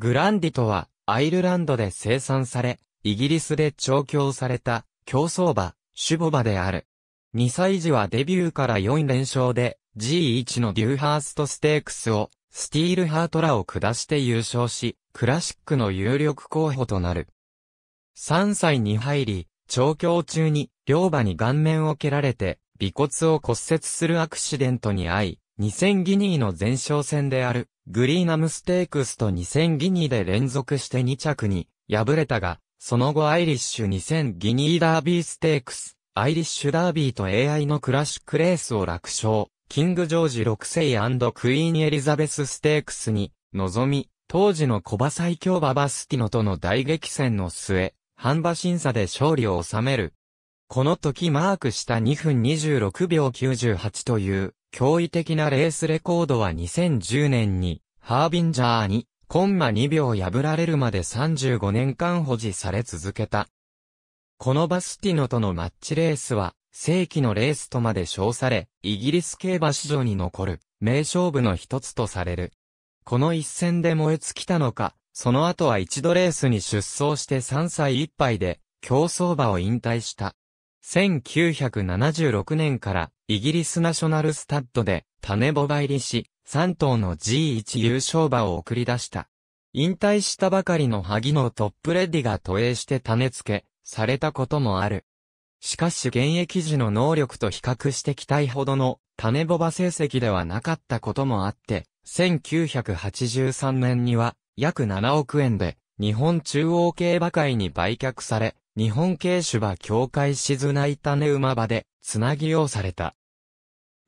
グランディとは、アイルランドで生産され、イギリスで調教された、競争馬、ュボ馬である。2歳児はデビューから4連勝で、G1 のデューハーストステークスを、スティールハートラを下して優勝し、クラシックの有力候補となる。3歳に入り、調教中に、両馬に顔面を蹴られて、尾骨を骨折するアクシデントに遭い、2000ギニーの前哨戦であるグリーナムステークスと2000ギニーで連続して2着に敗れたが、その後アイリッシュ2000ギニーダービーステークス、アイリッシュダービーと AI のクラシックレースを楽勝、キングジョージ6世クイーンエリザベスステークスに、臨み、当時のコバ最強ババスティノとの大激戦の末、半馬審査で勝利を収める。この時マークした2分26秒98という驚異的なレースレコードは2010年に、ハービンジャーに、コンマ2秒破られるまで35年間保持され続けた。このバスティノとのマッチレースは、世紀のレースとまで称され、イギリス競馬史上に残る、名勝負の一つとされる。この一戦で燃え尽きたのか、その後は一度レースに出走して3歳いっぱいで、競走馬を引退した。1976年からイギリスナショナルスタッドで、種ボバ入りし、3頭の G1 優勝馬を送り出した。引退したばかりの萩野トップレディが投影して種付け、されたこともある。しかし現役時の能力と比較して期待ほどの種ボバ成績ではなかったこともあって、1983年には約7億円で日本中央競馬会に売却され、日本競種馬協会静内種馬場でつなぎうされた。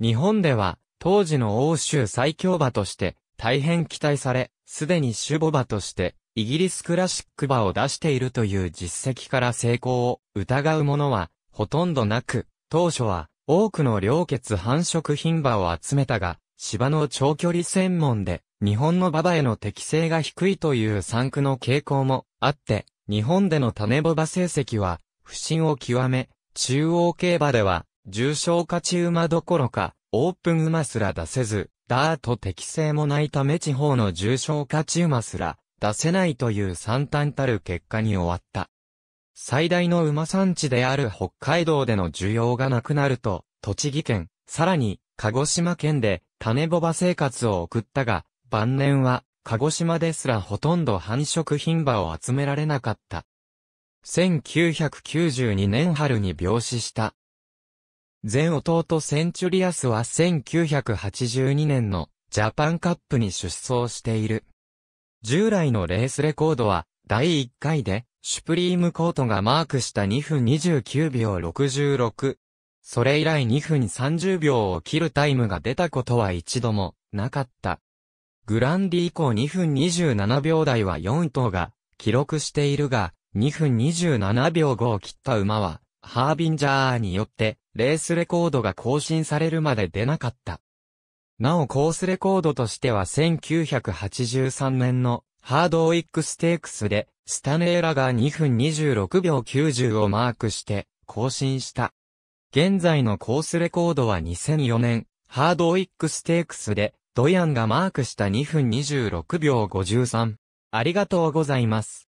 日本では、当時の欧州最強馬として、大変期待され、すでに守護馬として、イギリスクラシック馬を出しているという実績から成功を疑うものは、ほとんどなく、当初は、多くの良血繁殖品馬を集めたが、芝の長距離専門で、日本の馬場への適性が低いという産区の傾向もあって、日本での種ボ馬成績は、不振を極め、中央競馬では、重症勝中馬どころか、オープン馬すら出せず、ダート適性もないため地方の重症勝中馬すら出せないという惨憺たる結果に終わった。最大の馬産地である北海道での需要がなくなると、栃木県、さらに、鹿児島県で、種ボバ生活を送ったが、晩年は、鹿児島ですらほとんど繁殖品馬を集められなかった。1992年春に病死した、前弟センチュリアスは1982年のジャパンカップに出走している。従来のレースレコードは第1回でシュプリームコートがマークした2分29秒66。それ以来2分30秒を切るタイムが出たことは一度もなかった。グランディ以降2分27秒台は4頭が記録しているが、2分27秒5を切った馬はハービンジャーによって、レースレコードが更新されるまで出なかった。なおコースレコードとしては1983年のハードウィックステークスで、スタネーラが2分26秒90をマークして更新した。現在のコースレコードは2004年、ハードウィックステークスで、ドヤンがマークした2分26秒53。ありがとうございます。